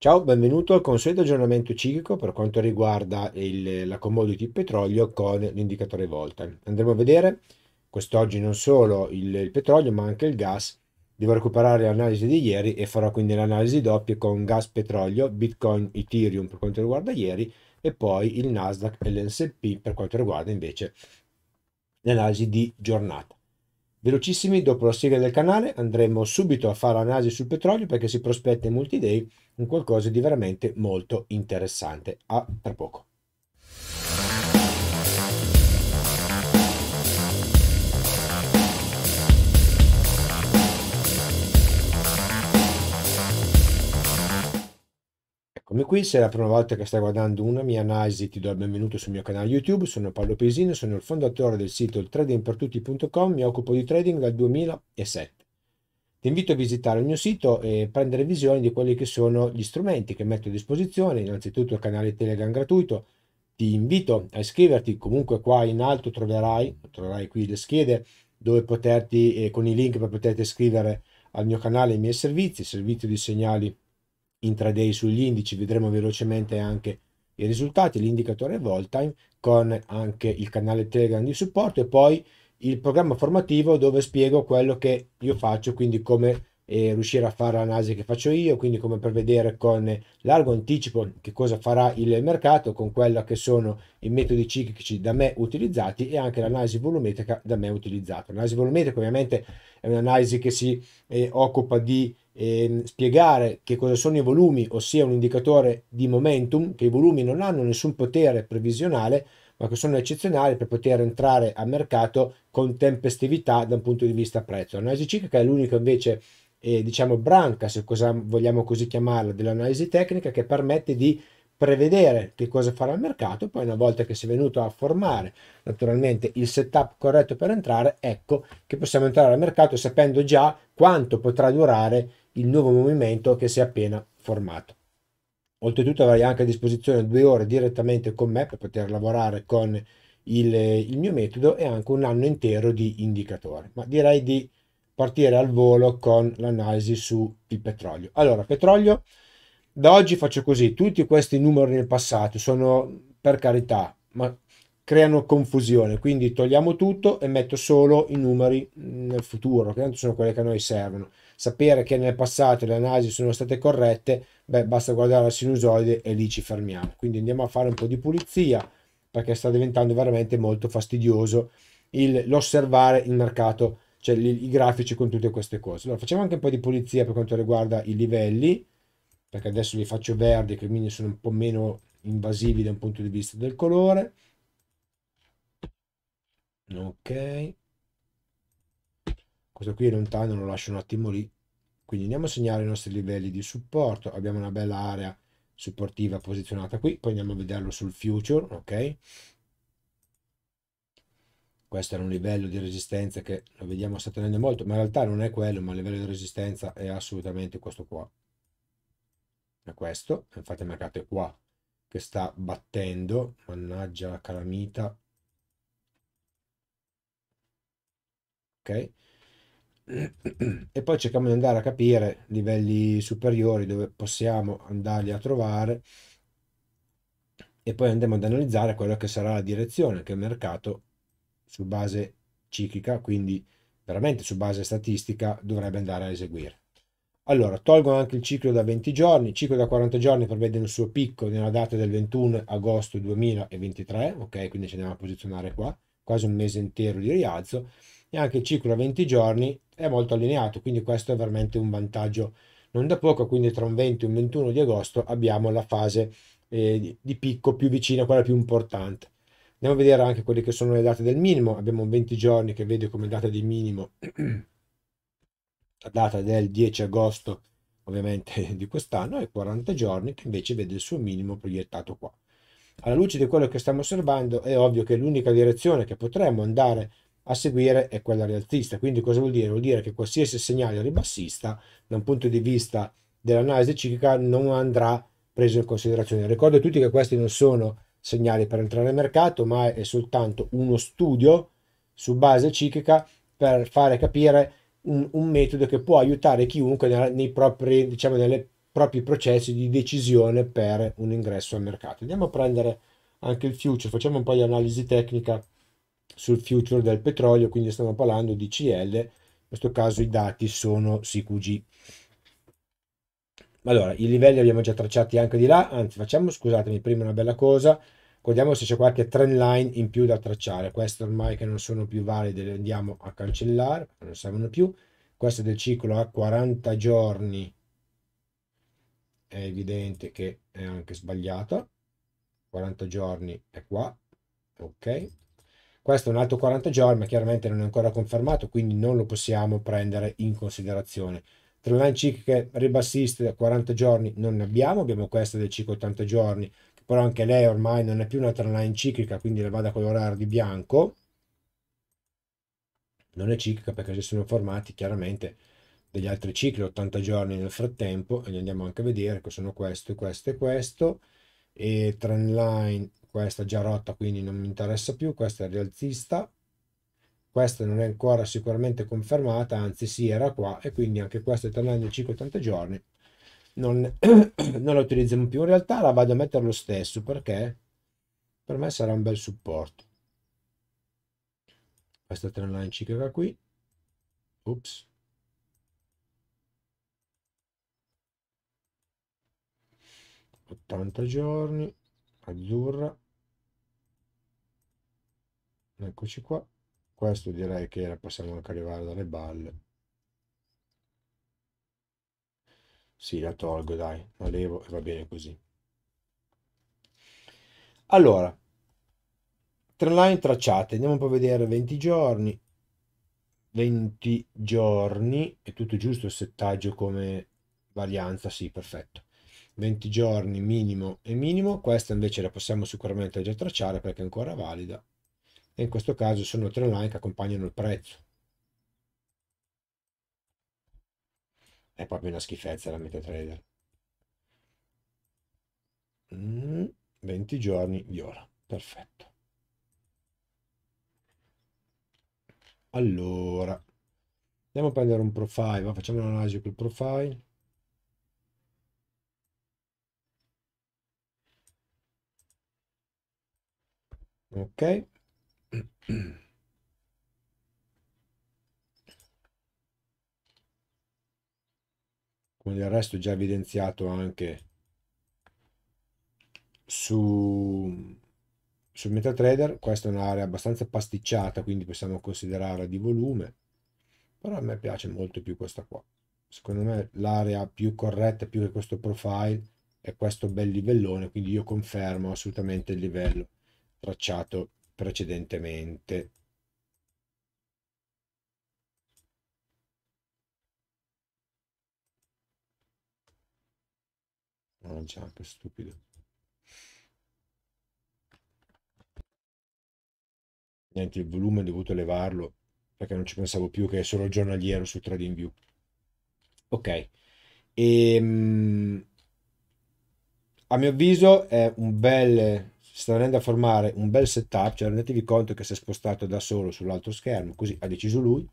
Ciao, benvenuto al consueto aggiornamento ciclico per quanto riguarda il, la commodity petrolio con l'indicatore volta. Andremo a vedere quest'oggi non solo il, il, petrolio ma anche il gas. Devo recuperare l'analisi di ieri e farò quindi l'analisi doppia con gas petrolio, bitcoin, ethereum per quanto riguarda ieri e poi il Nasdaq e l'NSP per quanto riguarda invece l'analisi di giornata. Velocissimi, dopo la sigla del canale andremo subito a fare analisi sul petrolio perché si prospetta in multi-day un qualcosa di veramente molto interessante. A tra poco. Come qui, se è la prima volta che stai guardando una mia analisi, ti do il benvenuto sul mio canale YouTube. Sono Paolo Pesino, sono il fondatore del sito tradingpertutti.com, mi occupo di trading dal 2007. Ti invito a visitare il mio sito e prendere visione di quelli che sono gli strumenti che metto a disposizione, innanzitutto il canale Telegram gratuito. Ti invito a iscriverti, comunque qua in alto troverai, troverai qui le schede dove poterti, eh, con i link per poterti iscrivere al mio canale e ai miei servizi, servizio di segnali intraday sugli indici, vedremo velocemente anche i risultati, l'indicatore vol time con anche il canale Telegram di supporto e poi il programma formativo dove spiego quello che io faccio, quindi come eh, riuscire a fare l'analisi che faccio io, quindi come prevedere con largo anticipo che cosa farà il mercato, con quello che sono i metodi ciclici da me utilizzati e anche l'analisi volumetrica da me utilizzata. L'analisi volumetrica ovviamente è un'analisi che si eh, occupa di spiegare che cosa sono i volumi, ossia un indicatore di momentum, che i volumi non hanno nessun potere previsionale, ma che sono eccezionali per poter entrare a mercato con tempestività da un punto di vista prezzo. L'analisi ciclica è l'unica invece eh, diciamo branca, se cosa vogliamo così chiamarla, dell'analisi tecnica che permette di prevedere che cosa farà il mercato, poi una volta che si è venuto a formare naturalmente il setup corretto per entrare, ecco che possiamo entrare al mercato sapendo già quanto potrà durare il nuovo movimento che si è appena formato. Oltretutto avrai anche a disposizione due ore direttamente con me per poter lavorare con il, il mio metodo e anche un anno intero di indicatore. Ma direi di partire al volo con l'analisi sul petrolio. Allora, petrolio, da oggi faccio così, tutti questi numeri nel passato sono per carità, ma creano confusione, quindi togliamo tutto e metto solo i numeri mm, nel futuro, che tanto sono quelli che a noi servono. Sapere che nel passato le analisi sono state corrette, beh, basta guardare la sinusoide e lì ci fermiamo. Quindi andiamo a fare un po' di pulizia perché sta diventando veramente molto fastidioso il, l'osservare il mercato, cioè li, i grafici con tutte queste cose. Allora facciamo anche un po' di pulizia per quanto riguarda i livelli, perché adesso li faccio verdi, che quindi sono un po' meno invasivi da un punto di vista del colore ok questo qui è lontano lo lascio un attimo lì quindi andiamo a segnare i nostri livelli di supporto abbiamo una bella area supportiva posizionata qui poi andiamo a vederlo sul future ok questo era un livello di resistenza che lo vediamo sta tenendo molto ma in realtà non è quello ma il livello di resistenza è assolutamente questo qua è questo infatti il qua che sta battendo mannaggia la calamita ok? E poi cerchiamo di andare a capire livelli superiori dove possiamo andarli a trovare e poi andiamo ad analizzare quella che sarà la direzione che il mercato su base ciclica, quindi veramente su base statistica, dovrebbe andare a eseguire. Allora, tolgo anche il ciclo da 20 giorni, il ciclo da 40 giorni prevede il suo picco nella data del 21 agosto 2023, ok? Quindi ci andiamo a posizionare qua quasi un mese intero di rialzo e anche il ciclo a 20 giorni è molto allineato, quindi questo è veramente un vantaggio non da poco, quindi tra un 20 e un 21 di agosto abbiamo la fase eh, di picco più vicina, quella più importante. Andiamo a vedere anche quelle che sono le date del minimo, abbiamo 20 giorni che vede come data di minimo la data del 10 agosto ovviamente di quest'anno e 40 giorni che invece vede il suo minimo proiettato qua. Alla luce di quello che stiamo osservando è ovvio che l'unica direzione che potremmo andare a seguire è quella rialzista. Quindi cosa vuol dire? Vuol dire che qualsiasi segnale ribassista da un punto di vista dell'analisi ciclica non andrà preso in considerazione. Ricordo a tutti che questi non sono segnali per entrare nel mercato, ma è soltanto uno studio su base ciclica per fare capire un, un metodo che può aiutare chiunque nei propri, diciamo, nelle propri processi di decisione per un ingresso al mercato. Andiamo a prendere anche il future, facciamo un po' di analisi tecnica sul future del petrolio, quindi stiamo parlando di CL, in questo caso i dati sono CQG. Allora, i livelli abbiamo già tracciati anche di là, anzi facciamo, scusatemi, prima una bella cosa, guardiamo se c'è qualche trend line in più da tracciare, queste ormai che non sono più valide le andiamo a cancellare, non servono più, questo è del ciclo a 40 giorni è evidente che è anche sbagliata 40 giorni è qua ok questo è un altro 40 giorni ma chiaramente non è ancora confermato quindi non lo possiamo prendere in considerazione Trend cicliche ribassiste da 40 giorni non ne abbiamo, abbiamo questa del ciclo 80 giorni, però anche lei ormai non è più una trendline ciclica, quindi la vado a colorare di bianco. Non è ciclica perché si sono formati chiaramente degli altri cicli, 80 giorni nel frattempo, e li andiamo anche a vedere, che sono questo, questo e questo, e line questa già rotta quindi non mi interessa più, questa è rialzista, questa non è ancora sicuramente confermata, anzi si sì, era qua, e quindi anche questa trendline del ciclo 80 giorni non, non la utilizziamo più, in realtà la vado a mettere lo stesso perché per me sarà un bel supporto. Questa trend trendline ciclica qui, ops, 80 giorni, azzurra, eccoci qua, questo direi che possiamo anche arrivare dalle balle. Sì, la tolgo, dai, la levo e va bene così. Allora, tre line tracciate, andiamo un po' a vedere 20 giorni, 20 giorni, è tutto giusto il settaggio come varianza, sì, perfetto. 20 giorni minimo e minimo, questa invece la possiamo sicuramente già tracciare perché è ancora valida e in questo caso sono tre online che accompagnano il prezzo. È proprio una schifezza la MetaTrader. 20 mm, giorni viola, perfetto. Allora, andiamo a prendere un profile, facciamo un'analisi col profile. ok come del resto già evidenziato anche su, su MetaTrader questa è un'area abbastanza pasticciata quindi possiamo considerarla di volume però a me piace molto più questa qua secondo me l'area più corretta più che questo profile è questo bel livellone quindi io confermo assolutamente il livello tracciato precedentemente. Oh, già, che stupido. Niente, il volume ho dovuto elevarlo perché non ci pensavo più che è solo giornaliero su TradingView. Ok. E, ehm, a mio avviso è un bel si sta venendo a formare un bel setup, cioè rendetevi conto che si è spostato da solo sull'altro schermo, così ha deciso lui.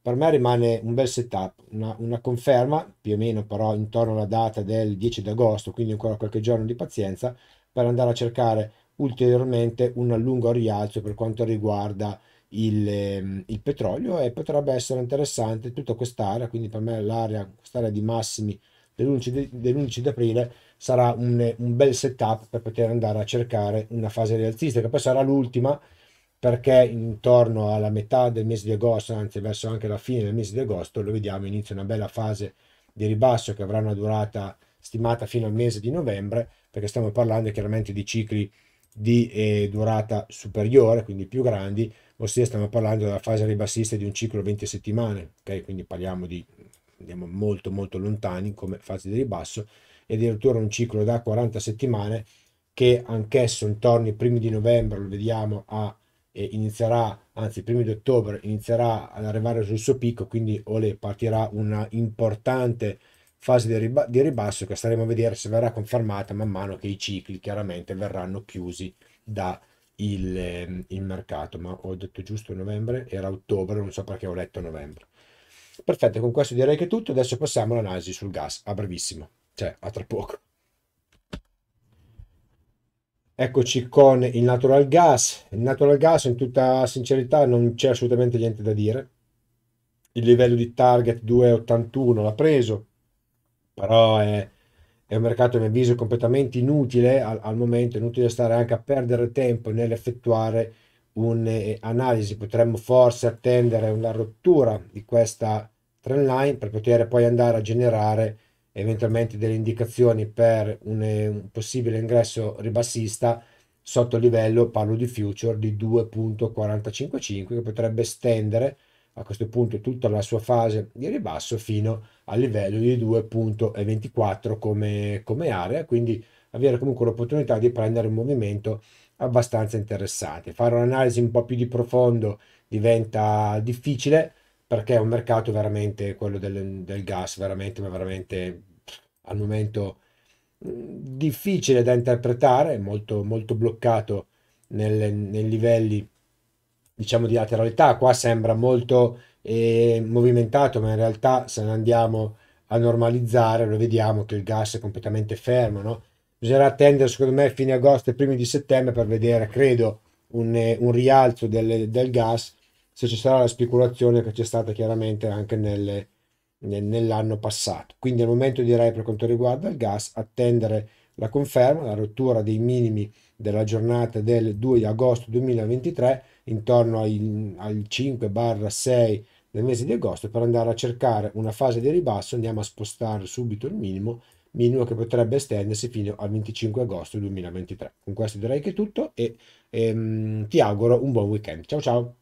Per me rimane un bel setup, una, una conferma, più o meno però intorno alla data del 10 d'agosto, quindi ancora qualche giorno di pazienza, per andare a cercare ulteriormente un lungo rialzo per quanto riguarda il, ehm, il, petrolio e potrebbe essere interessante tutta quest'area, quindi per me l'area, quest'area di massimi dell'11, aprile sarà un, un, bel setup per poter andare a cercare una fase rialzista che poi sarà l'ultima perché intorno alla metà del mese di agosto, anzi verso anche la fine del mese di agosto, lo vediamo, inizia una bella fase di ribasso che avrà una durata stimata fino al mese di novembre, perché stiamo parlando chiaramente di cicli di eh, durata superiore, quindi più grandi, ossia stiamo parlando della fase ribassista di un ciclo 20 settimane, okay? quindi parliamo di andiamo molto molto lontani come fase di ribasso e addirittura un ciclo da 40 settimane che anch'esso intorno ai primi di novembre lo vediamo a eh, inizierà anzi primi di ottobre inizierà ad arrivare sul suo picco quindi ole partirà una importante fase di, riba- di ribasso che staremo a vedere se verrà confermata man mano che i cicli chiaramente verranno chiusi da il, ehm, il mercato, ma ho detto giusto novembre, era ottobre, non so perché ho letto novembre. Perfetto, con questo direi che è tutto. Adesso passiamo all'analisi sul gas, a brevissimo, cioè a tra poco. Eccoci con il natural gas. Il natural gas, in tutta sincerità, non c'è assolutamente niente da dire. Il livello di target 2,81 l'ha preso, però è, è, un mercato, a mio avviso, completamente inutile al, al momento. È inutile stare anche a perdere tempo nell'effettuare un'analisi. Potremmo forse attendere una rottura di questa trend line per poter poi andare a generare eventualmente delle indicazioni per un, un possibile ingresso ribassista sotto il livello, parlo di future, di 2.455 che potrebbe stendere a questo punto tutta la sua fase di ribasso fino al livello di 2.24 come, come area, quindi avere comunque l'opportunità di prendere un movimento abbastanza interessante. Fare un'analisi un po' più di profondo diventa difficile, perché è un mercato veramente, quello del, del gas, veramente, ma veramente al momento mm, difficile da interpretare, molto, molto bloccato nel, nei livelli diciamo di lateralità. Qua sembra molto eh, movimentato, ma in realtà se ne andiamo a normalizzare, lo vediamo che il gas è completamente fermo. No? Bisognerà attendere, secondo me, fine agosto e primi di settembre per vedere, credo, un, un rialzo del, del gas se ci sarà la speculazione che c'è stata chiaramente anche nelle, nel, nell'anno passato. Quindi al momento direi per quanto riguarda il gas attendere la conferma, la rottura dei minimi della giornata del 2 agosto 2023 intorno ai, al 5-6 del mese di agosto per andare a cercare una fase di ribasso andiamo a spostare subito il minimo minimo che potrebbe estendersi fino al 25 agosto 2023 con questo direi che è tutto e, e ehm, ti auguro un buon weekend ciao ciao